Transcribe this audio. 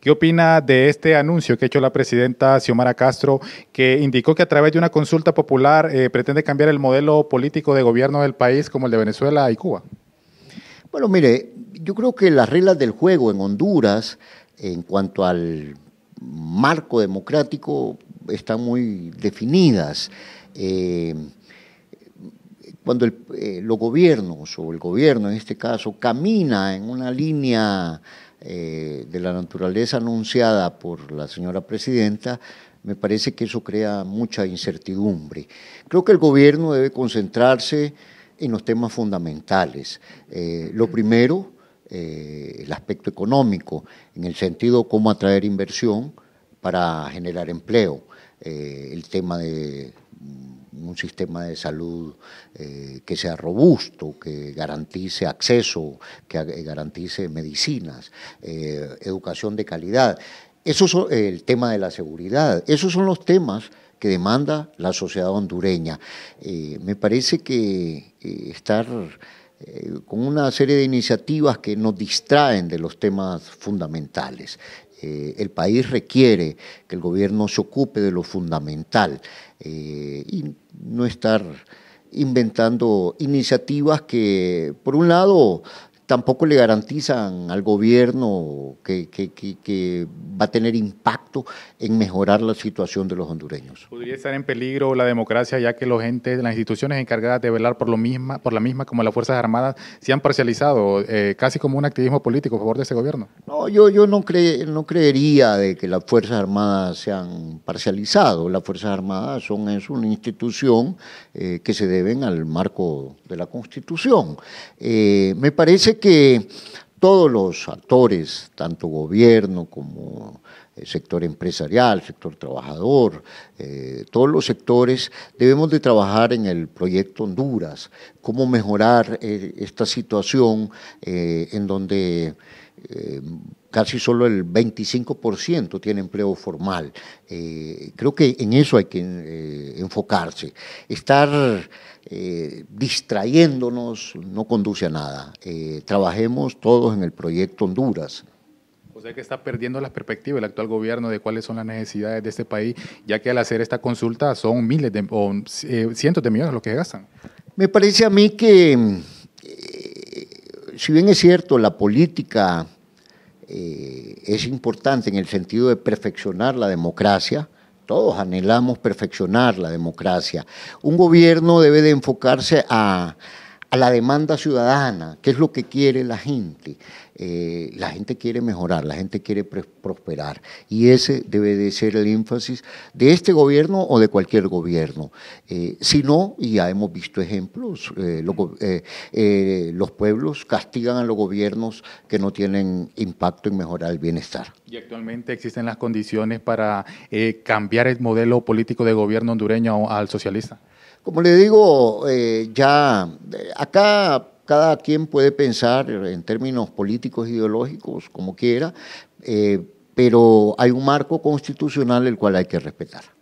¿Qué opina de este anuncio que ha hecho la presidenta Xiomara Castro, que indicó que a través de una consulta popular eh, pretende cambiar el modelo político de gobierno del país como el de Venezuela y Cuba? Bueno, mire, yo creo que las reglas del juego en Honduras, en cuanto al marco democrático, están muy definidas. Eh, cuando eh, los gobiernos, o el gobierno en este caso, camina en una línea eh, de la naturaleza anunciada por la señora presidenta, me parece que eso crea mucha incertidumbre. Creo que el gobierno debe concentrarse en los temas fundamentales. Eh, lo primero, eh, el aspecto económico, en el sentido cómo atraer inversión para generar empleo, el tema de un sistema de salud eh, que sea robusto, que garantice acceso, que eh, garantice medicinas, eh, educación de calidad. Eso es el tema de la seguridad. Esos son los temas que demanda la sociedad hondureña. me parece que estar eh, con una serie de iniciativas que nos distraen de los temas fundamentales. Eh, el país requiere que el gobierno se ocupe de lo fundamental eh, y no estar inventando iniciativas que, por un lado, tampoco le garantizan al gobierno que, que, va a tener impacto en mejorar la situación de los hondureños. Podría estar en peligro la democracia ya que los entes, las instituciones encargadas de velar por lo misma, por la misma como las Fuerzas Armadas se han parcializado, eh, casi como un activismo político a favor de ese gobierno. No, yo, yo no, no creería de que las Fuerzas Armadas se han parcializado. Las Fuerzas Armadas son, es una institución eh, que se deben al marco de la Constitución. Eh, me parece que todos los actores, tanto gobierno como el eh, sector empresarial, sector trabajador, eh, todos los sectores, debemos de trabajar en el proyecto Honduras, cómo mejorar eh, esta situación en donde casi solo el 25% tiene empleo formal. Eh, creo que en eso hay que eh, enfocarse. Estar eh, distrayéndonos no conduce a nada. trabajemos todos en el proyecto Honduras. O sea que está perdiendo la perspectivas el actual gobierno de cuáles son las necesidades de este país, ya que al hacer esta consulta son miles de, o cientos de millones los que gastan. Me parece a mí que, si bien es cierto, la política eh, es importante en el sentido de perfeccionar la democracia. Todos anhelamos perfeccionar la democracia. Un gobierno debe de enfocarse a, a la demanda ciudadana, qué es lo que quiere la gente. Eh, la gente quiere mejorar, la gente quiere prosperar y ese debe de ser el énfasis de este gobierno o de cualquier gobierno. Eh, si no, y ya hemos visto ejemplos, eh, los pueblos castigan a los gobiernos que no tienen impacto en mejorar el bienestar. Y actualmente existen las condiciones para cambiar el modelo político de gobierno hondureño al socialista. Como le digo, eh, ya eh, acá cada quien puede pensar en términos políticos, ideológicos, como quiera, eh, pero hay un marco constitucional el cual hay que respetar.